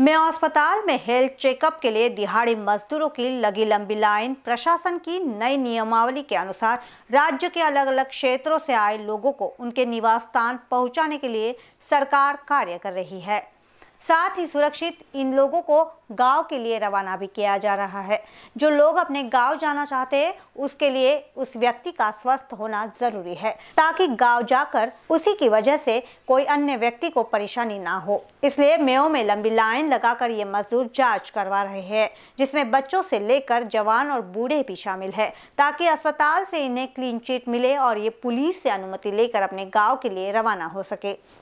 में अस्पताल में हेल्थ चेकअप के लिए दिहाड़ी मजदूरों की लगी लंबी लाइन प्रशासन की नई नियमावली के अनुसार राज्य के अलग अलग क्षेत्रों से आए लोगों को उनके निवास स्थान पहुंचाने के लिए सरकार कार्य कर रही है साथ ही सुरक्षित इन लोगों को गांव के लिए रवाना भी किया जा रहा है जो लोग अपने गांव जाना चाहते हैं उसके लिए उस व्यक्ति का स्वस्थ होना जरूरी है ताकि गांव जाकर उसी की वजह से कोई अन्य व्यक्ति को परेशानी ना हो इसलिए मेयो में लंबी लाइन लगाकर ये मजदूर जांच करवा रहे हैं जिसमें बच्चों से लेकर जवान और बूढ़े भी शामिल है ताकि अस्पताल से इन्हें क्लीन चिट मिले और ये पुलिस से अनुमति लेकर अपने गाँव के लिए रवाना हो सके